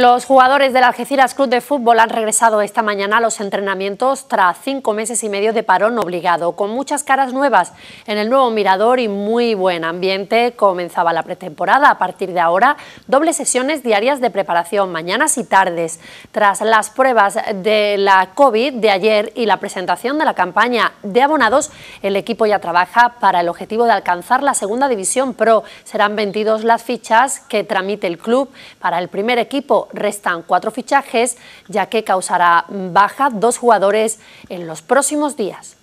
Los jugadores del Algeciras Club de Fútbol han regresado esta mañana a los entrenamientos tras cinco meses y medio de parón obligado, con muchas caras nuevas en el nuevo mirador y muy buen ambiente. Comenzaba la pretemporada a partir de ahora, dobles sesiones diarias de preparación, mañanas y tardes. Tras las pruebas de la COVID de ayer y la presentación de la campaña de abonados, el equipo ya trabaja para el objetivo de alcanzar la segunda división pro. Serán 22 las fichas que tramite el club para el primer equipo restan cuatro fichajes, ya que causará baja dos jugadores en los próximos días.